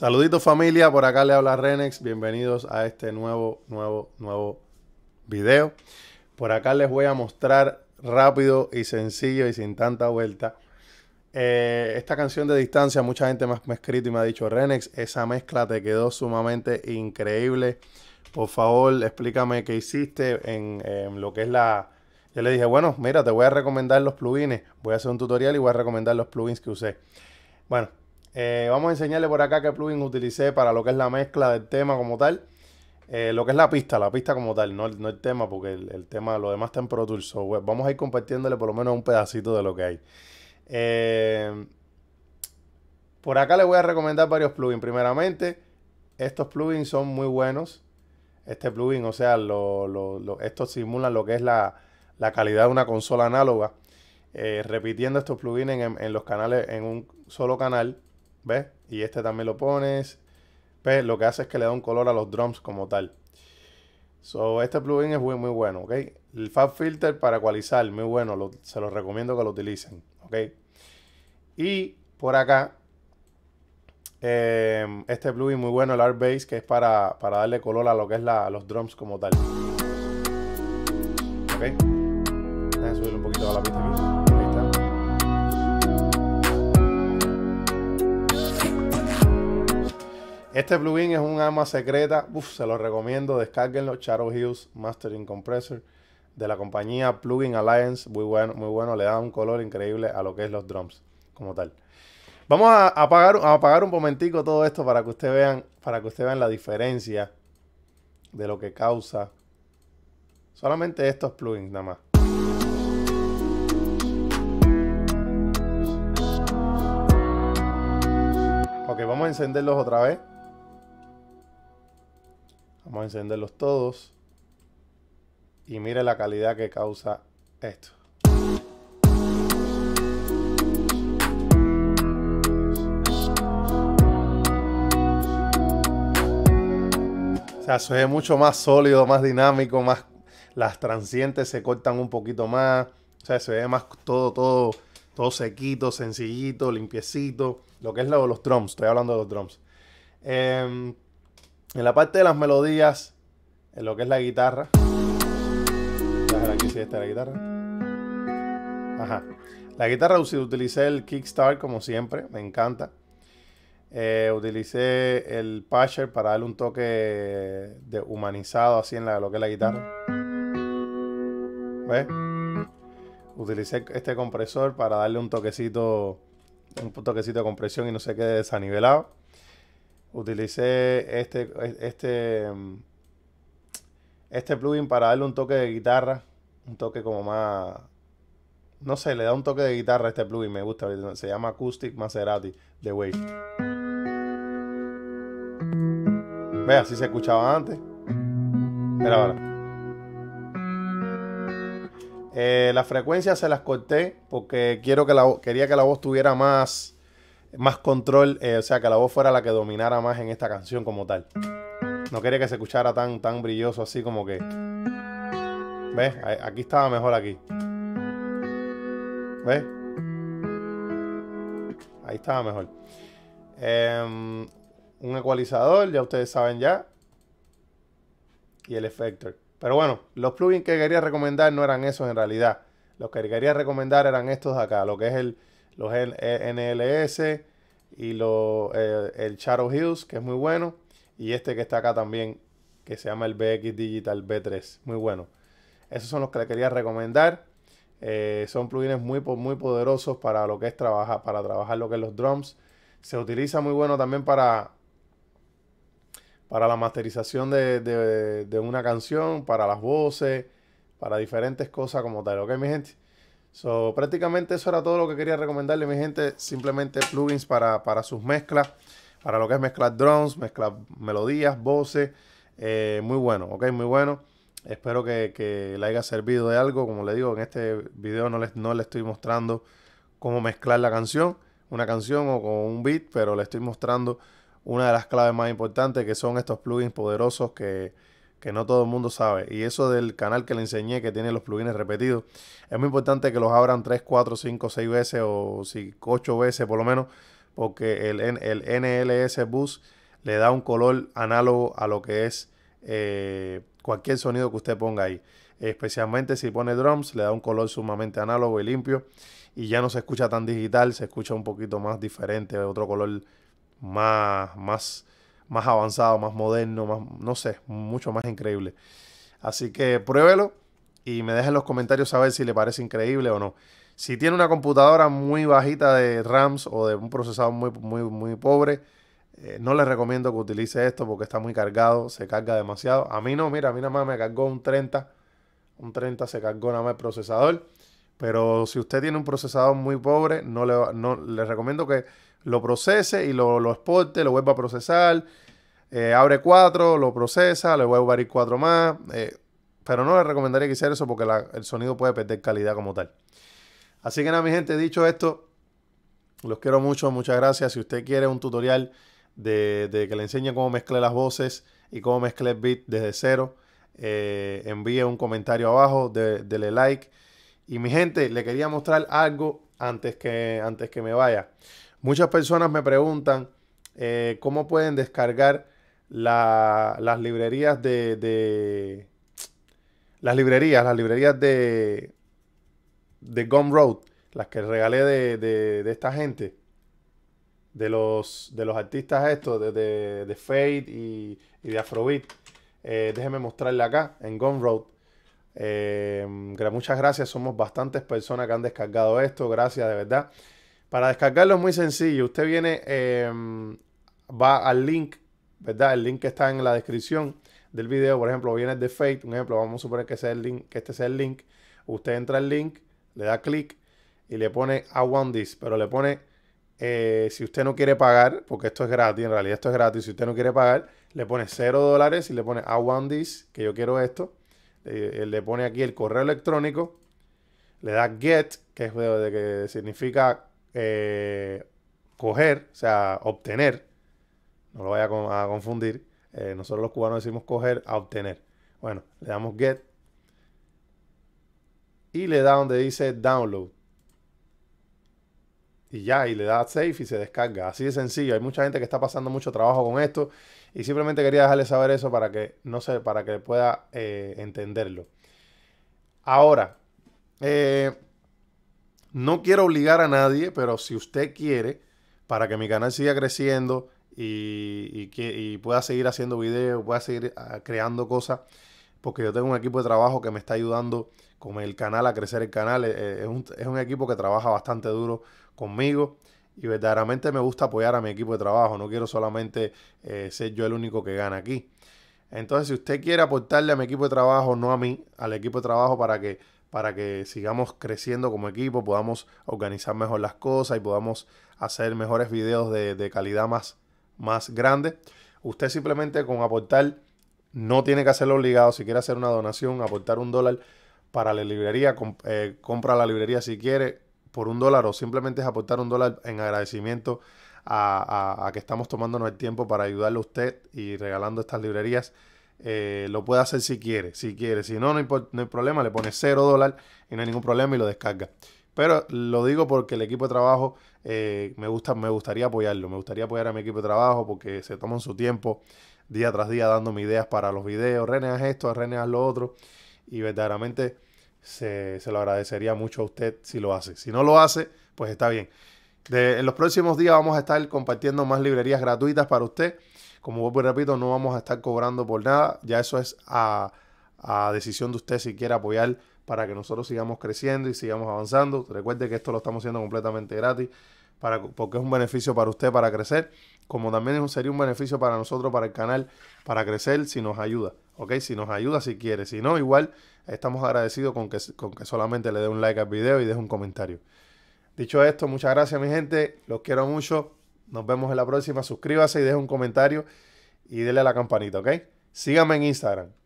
Saluditos familia, por acá le habla Renex, bienvenidos a este nuevo, nuevo, nuevo video. Por acá les voy a mostrar rápido y sencillo y sin tanta vuelta. Eh, esta canción de distancia, mucha gente me, ha escrito y me ha dicho, Renex, esa mezcla te quedó sumamente increíble. Por favor, explícame qué hiciste en, en lo que es la... Yo le dije, bueno, mira, te voy a recomendar los plugins. Voy a hacer un tutorial y voy a recomendar los plugins que usé. Bueno, eh, vamos a enseñarle por acá qué plugin utilicé para lo que es la mezcla del tema como tal. Eh, lo que es la pista, la pista como tal, no, el tema, porque el, tema, lo demás está en Pro Tools. vamos a ir compartiéndole por lo menos un pedacito de lo que hay. Eh, por acá les voy a recomendar varios plugins. Primeramente, estos plugins son muy buenos. Este plugin, o sea, lo, lo, lo, estos simulan lo que es la, calidad de una consola análoga. repitiendo estos plugins en, en los canales, en un solo canal, ¿Ves? Y este también lo pones. ¿Ves? Pues, lo que hace es que le da un color a los drums como tal. So, este plugin es muy, muy bueno, ¿ok? El Fab Filter para ecualizar, muy bueno. se los recomiendo que lo utilicen, ¿ok? Y por acá, em, este plugin muy bueno, el Art Base, que es para, darle color a lo que es los drums como tal. ¿Ok? Déjenme subir un poquito a la pista aquí. Este plugin es un arma secreta, Uff, se lo recomiendo, Descárguenlo. Shadow Hills Mastering Compressor de la compañía Plugin Alliance, muy bueno, muy bueno, le da un color increíble a lo que es los drums como tal. Vamos a apagar, un momentico todo esto para que ustedes vean, para que ustedes vean la diferencia de lo que causa solamente estos plugins nada más. Ok, vamos a encenderlos otra vez. Vamos a encenderlos todos. Y mire la calidad que causa esto. O sea, se ve mucho más sólido, más dinámico, más las transientes se cortan un poquito más. O sea, se ve más todo, todo, todo sequito, sencillito, limpiecito. Lo que es lo de los drums, estoy hablando de los drums. Eh, en la parte de las melodías, en lo que es la guitarra. sí, la guitarra. Ajá. La guitarra utilicé el Kickstart como siempre, me encanta. Eh, utilicé el Pasher para darle un toque de humanizado así en lo que es la guitarra. ¿Ves? Utilicé este compresor para darle un toquecito, un toquecito de compresión y no se quede desanivelado utilicé este, este, este plugin para darle un toque de guitarra, un toque como más, no sé, le da un toque de guitarra a este plugin, me gusta, se llama Acoustic Maserati de Wave. vea si se escuchaba antes. Espera, ahora. Eh, las frecuencias se las corté porque quiero que la, quería que la voz tuviera más más control, eh, o sea, que la voz fuera la que dominara más en esta canción como tal. No quería que se escuchara tan, tan brilloso así como que... ¿Ves? Aquí estaba mejor aquí. ¿Ves? Ahí estaba mejor. Em, un ecualizador, ya ustedes saben ya. Y el effector. Pero bueno, los plugins que quería recomendar no eran esos en realidad. Los que quería recomendar eran estos de acá, lo que es el, los NLS eh, y lo eh, el Shadow Hills, que es muy bueno. Y este que está acá también, que se llama el BX Digital B3. Muy bueno. Esos son los que le quería recomendar. Eh, son plugins muy, muy poderosos para lo que es trabajar, para trabajar lo que es los drums. Se utiliza muy bueno también para, para la masterización de, de una canción, para las voces, para diferentes cosas como tal. Ok, mi gente. So, prácticamente eso era todo lo que quería recomendarle, mi gente. Simplemente plugins para, sus mezclas, para lo que es mezclar drones, mezclar melodías, voces. Eh, muy bueno, ok, muy bueno. Espero que, le haya servido de algo. Como le digo, en este video no le no les estoy mostrando cómo mezclar la canción, una canción o con un beat, pero le estoy mostrando una de las claves más importantes que son estos plugins poderosos que que no todo el mundo sabe. Y eso del canal que le enseñé que tiene los plugins repetidos, es muy importante que los abran 3, 4, 5, 6 veces o 8 veces por lo menos, porque el, el NLS Bus le da un color análogo a lo que es eh, cualquier sonido que usted ponga ahí. Especialmente si pone drums, le da un color sumamente análogo y limpio. Y ya no se escucha tan digital, se escucha un poquito más diferente, otro color más, más, más avanzado, más moderno, más, no sé, mucho más increíble. Así que pruébelo y me dejen en los comentarios saber si le parece increíble o no. Si tiene una computadora muy bajita de RAMs o de un procesador muy, muy, muy pobre, eh, no le recomiendo que utilice esto porque está muy cargado, se carga demasiado. A mí no, mira, a mí nada más me cargó un 30, un 30 se cargó nada más el procesador. Pero si usted tiene un procesador muy pobre, no le, no, Le recomiendo que lo procese y lo, exporte, lo vuelva a procesar. Eh, abre cuatro, lo procesa, le vuelve a abrir cuatro más. Eh, pero no le recomendaría que hiciera eso porque el sonido puede perder calidad como tal. Así que nada, mi gente, dicho esto, los quiero mucho, muchas gracias. Si usted quiere un tutorial de, que le enseñe cómo mezclar las voces y cómo mezclar beat desde cero, eh, envíe un comentario abajo, de, dele like. Y mi gente, le quería mostrar algo antes que, antes que me vaya. Muchas personas me preguntan eh, cómo pueden descargar las librerías de, de, Las librerías, las librerías de. de Gumroad, las que regalé de, esta gente. De los, de los artistas estos, de, de, Fade y, de Afrobeat. Eh, déjenme mostrarle acá en Gumroad. Eh, Road. muchas gracias, somos bastantes personas que han descargado esto. Gracias, de verdad. Para descargarlo es muy sencillo. Usted viene, em, va al link, ¿verdad? El link que está en la descripción del video. Por ejemplo, viene de Fate. Un ejemplo, vamos a suponer que, sea el link, que este sea el link. Usted entra al link, le da clic y le pone I want this. Pero le pone, eh, si usted no quiere pagar, porque esto es gratis, en realidad esto es gratis. Si usted no quiere pagar, le pone 0 dólares y le pone I want this, que yo quiero esto. le eh, pone aquí el correo electrónico. Le da get, que, es, que significa eh, coger, o sea, obtener, no lo vaya a confundir, eh, nosotros los cubanos decimos coger a obtener. Bueno, le damos get y le da donde dice download. Y ya, y le da save y se descarga. Así de sencillo. Hay mucha gente que está pasando mucho trabajo con esto. Y simplemente quería dejarle saber eso para que, no sé, para que pueda eh, entenderlo. Ahora, eh, no quiero obligar a nadie, pero si usted quiere, para que mi canal siga creciendo y, que, pueda seguir haciendo videos, pueda seguir ah, creando cosas, porque yo tengo un equipo de trabajo que me está ayudando con el canal a crecer el canal. Eh, eh, es un, equipo que trabaja bastante duro conmigo y verdaderamente me gusta apoyar a mi equipo de trabajo. No quiero solamente eh, ser yo el único que gana aquí. Entonces, si usted quiere aportarle a mi equipo de trabajo, no a mí, al equipo de trabajo para que, para que sigamos creciendo como equipo, podamos organizar mejor las cosas y podamos hacer mejores videos de, calidad más, más grande. Usted simplemente con aportar, no tiene que hacerlo obligado. Si quiere hacer una donación, aportar un dólar para la librería, eh, compra la librería si quiere por un dólar o simplemente es aportar un dólar en agradecimiento a, que estamos tomándonos el tiempo para ayudarle a usted y regalando estas librerías. Eh, lo puede hacer si quiere, si quiere. Si no, no, hay, problema, le pone 0 dólar y no hay ningún problema y lo descarga. Pero lo digo porque el equipo de trabajo eh, me, gusta, me gustaría apoyarlo, me gustaría apoyar a mi equipo de trabajo porque se toman su tiempo día tras día dándome ideas para los videos. René, esto, René, lo otro. Y verdaderamente se, se lo agradecería mucho a usted si lo hace. Si no lo hace, pues está bien en los próximos días vamos a estar compartiendo más librerías gratuitas para usted. Como vuelvo y repito, no vamos a estar cobrando por nada. Ya eso es a, decisión de usted si quiere apoyar para que nosotros sigamos creciendo y sigamos avanzando. Recuerde que esto lo estamos haciendo completamente gratis para, porque es un beneficio para usted para crecer, como también sería un beneficio para nosotros, para el canal, para crecer si nos ayuda. ¿Ok? Si nos ayuda, si quiere. Si no, igual estamos agradecidos con que, con que solamente le dé un like al video y deje un comentario. Dicho esto, muchas gracias mi gente, los quiero mucho, nos vemos en la próxima, suscríbase y deje un comentario y dele a la campanita, ¿ok? Síganme en Instagram,